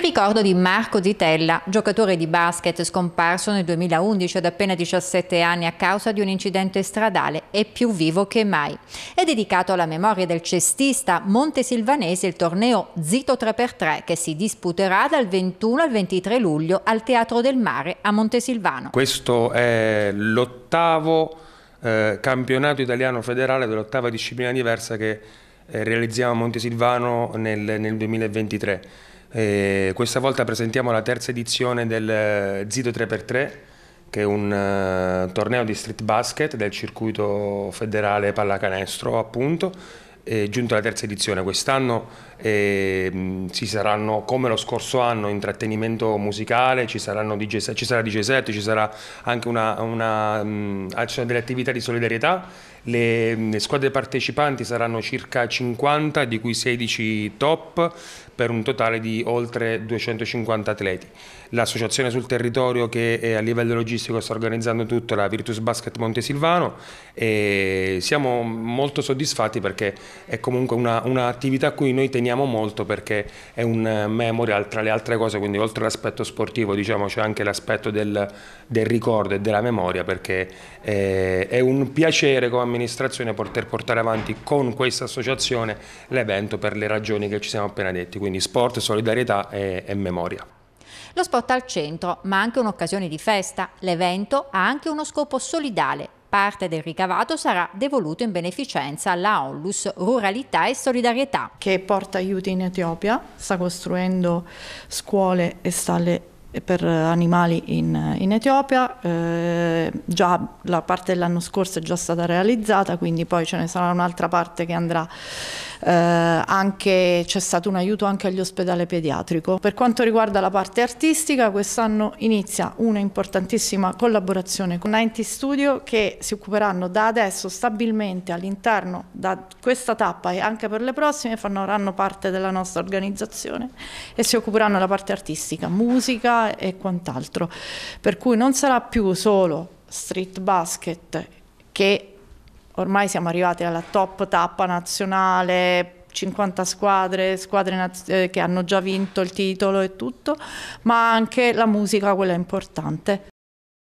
Il ricordo di Marco Zitella, giocatore di basket scomparso nel 2011 ad appena 17 anni a causa di un incidente stradale, è più vivo che mai. È dedicato alla memoria del cestista montesilvanese il torneo Zito 3x3 che si disputerà dal 21 al 23 luglio al Teatro del Mare a Montesilvano. Questo è l'ottavo eh, campionato italiano federale dell'ottava disciplina diversa che eh, realizziamo a Montesilvano nel, nel 2023. E eh, questa volta presentiamo la terza edizione del eh, Zito 3x3, che è un uh, torneo di street basket del circuito federale pallacanestro, appunto, eh, giunto alla terza edizione. Quest'anno eh, ci saranno, come lo scorso anno, intrattenimento musicale, ci, DJ, ci sarà DJ set, ci sarà anche una, una um, delle attività di solidarietà. Le, mm, le, squadre partecipanti saranno circa 50, di cui 16 top, per un totale di oltre 250 atleti. L'associazione sul territorio che eh, a livello logistico sta organizzando tutto, la Virtus Basket Montesilvano, e siamo molto soddisfatti perché è comunque un'attività a cui noi teniamo molto perché è un memorial tra le altre cose, quindi oltre all'aspetto sportivo diciamo, c'è anche l'aspetto del, del, ricordo e della memoria perché eh, è un piacere come amministrazione poter portare avanti con questa associazione l'evento per le ragioni che ci siamo appena detti, quindi sport, solidarietà e, e memoria. Lo sport al centro, ma anche un'occasione di festa. L'evento ha anche uno scopo solidale, Parte del ricavato sarà devoluto in beneficenza alla Onlus Ruralità e Solidarietà. Che porta aiuti in Etiopia, sta costruendo scuole e stalle per animali in, in Etiopia, eh, già la parte dell'anno scorso è già stata realizzata, quindi poi ce ne sarà un'altra parte che andrà eh, anche, c'è stato un aiuto anche agli ospedali pediatrico. Per quanto riguarda la parte artistica, quest'anno inizia una importantissima collaborazione con 90 Studio che si occuperanno da adesso stabilmente all'interno da questa tappa e anche per le prossime faranno parte della nostra organizzazione e si occuperanno della parte artistica, musica e quant'altro. Per cui non sarà più solo street basket che ormai siamo arrivati alla top tappa nazionale, 50 squadre, squadre eh, che hanno già vinto il titolo e tutto, ma anche la musica, quella importante.